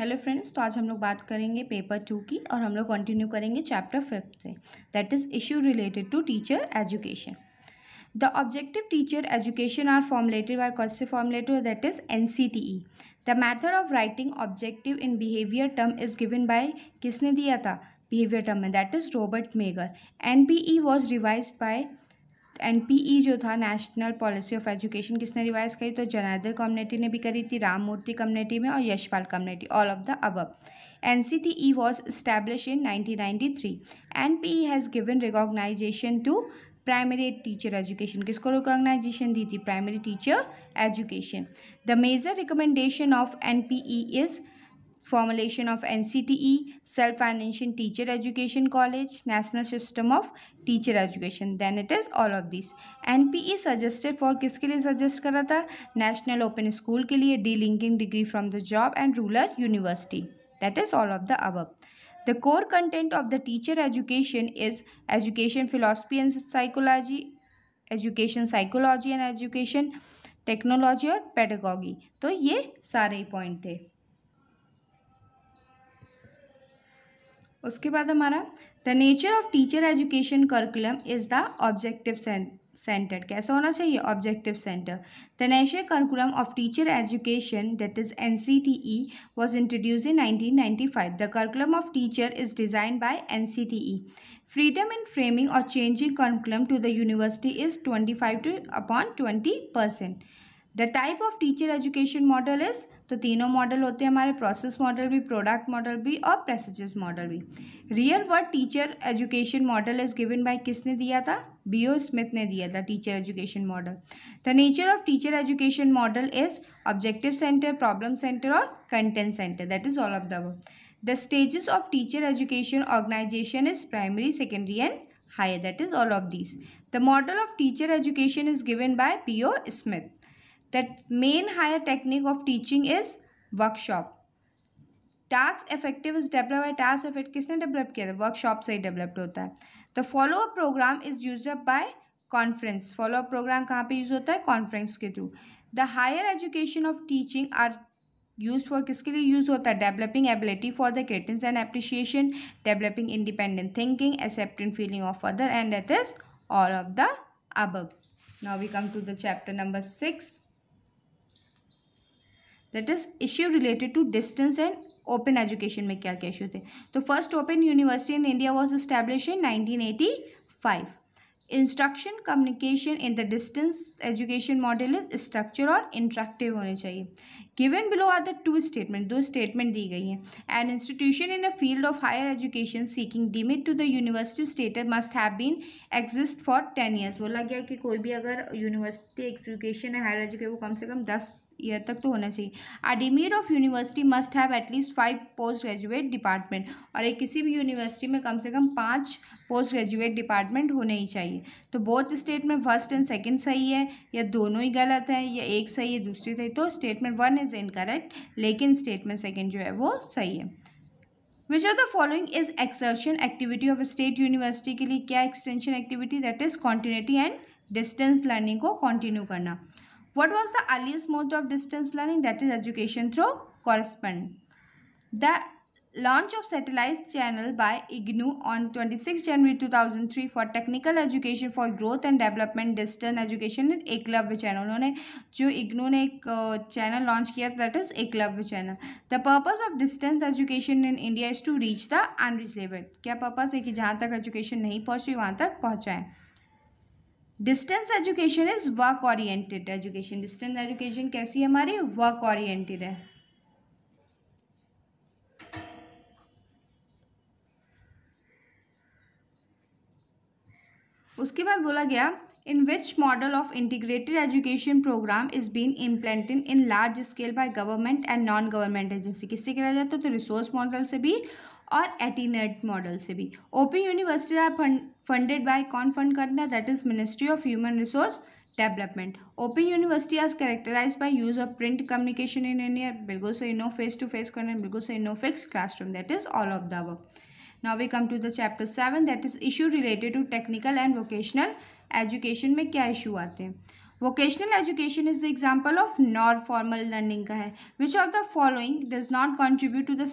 Hello friends तो आज हम लोग बात करेंगे पेपर टू की और हम लोग कंटिन्यू करेंगे चैप्टर फिफ्थ से that is issue related to teacher education the objective teacher education are formulated by कौन से formulated that is N C T E the method of writing objective in behaviour term is given by किसने दिया था behaviour term में that is Robert Mager N B E was revise by N P E जो था national policy of education किसने revise करी तो Janardan community ने भी करी थी राम मूर्ति कम्युनिटी में और Yashpal community all of the अब N C T E was establish in nineteen ninety three N P E has given to primary teacher education किसको रिकॉर्गनाइजेशन दी थी primary teacher education the major recommendation of N P E is formulation of NCTE, self financing teacher education college, national system of teacher education then it is all of this NPE suggested for suggested for किसके लिए suggest करा था national open school के लिए D degree from the job and and university that is all of the above The core content of the teacher education is education philosophy and psychology, education psychology and education technology or pedagogy. तो ये सारे point थे उसके बाद हमारा the nature of teacher education curriculum is the objective centre कैसा होना चाहिए objective centre the national curriculum of teacher education that is N C T E was introduce in nineteen ninety five the curriculum of teacher is design by N C T E freedom in framing और changing curriculum to the university is twenty five to upon twenty percent the type of teacher education model is तो तीनों model होते हैं हमारे process model भी product model भी और practices model भी real world teacher education model is given by किसने दिया था बी ओ स्मिथ ने दिया था teacher education model the nature of teacher education model is objective centre problem centre और content centre that is all of the word the stages of teacher education organisation is primary secondary and higher that is all of this the model of teacher education is given by P O Smith that main higher technique of teaching is workshop task effective is developed by task effect kisne developed kiya workshop se developed hota hai the follow up program is used up by conference follow up program kahan pe use hota hai conference ke through the higher education of teaching are used for kiske liye use hota hai developing ability for the critics and appreciation developing independent thinking accepting feeling of other and that is all of the above now we come to the chapter number 6 that is issue related to distance and open education में क्या क्या issue थे तो first open university in India was establish in nineteen eighty five instruction communication in the distance education model is structure और interactive होने चाहिए given below are the two statement दो statement दी गई हैं and institution in a field of higher education seeking deemed to the university status must have been exist for ten years बोला गया कि कोई भी अगर यूनिवर्सिटी एजुकेशन है हायर एजुकेशन वो कम से कम दस ईयर तक तो होना चाहिए or deemed of university must have at least five post graduate department और एक किसी भी यूनिवर्सिटी में कम से कम पाँच पोस्ट ग्रेजुएट डिपार्टमेंट होने ही चाहिए तो both statement first and second सही है या दोनों ही गलत है या एक सही है दूसरी सही तो स्टेटमेंट वन इज़ इनकरेक्ट लेकिन स्टेटमेंट सेकेंड जो है वो सही है which are the following is extension activity of state university के लिए क्या extension activity that is continuity and distance learning को कॉन्टिन्यू करना what was the earliest mode of distance learning that is education through correspondence the launch of satellite channel by ignu on 26 january 2003 for technical education for growth and development distance education in eklavya channel unhone jo ignu ne ek channel launch kiya that is eklavya channel the purpose of distance education in india is to reach the unreached level kya purpose hai ki jahan tak education nahi pahunchi wahan tak pahunchaye distance education is work oriented education distance education कैसी है हमारी work oriented है उसके बाद बोला गया in which model of integrated education programme is been implemented in large scale by government and non government agency किससे किया जाता है तो रिसोर्स मॉडल से भी और एटीनेट मॉडल से भी open universities are funded by कौन फंड करना है that is ministry of human resource development open university आज characterised by use of print communication in India बिल्कुल सही नो फेस टू फेस करना बिल्कुल सही no fix classroom that is all of the work now we come to the chapter seven that is issue related to technical and vocational education में क्या issue आते हैं vocational education is the example of non formal learning का है which of the following does not contribute to the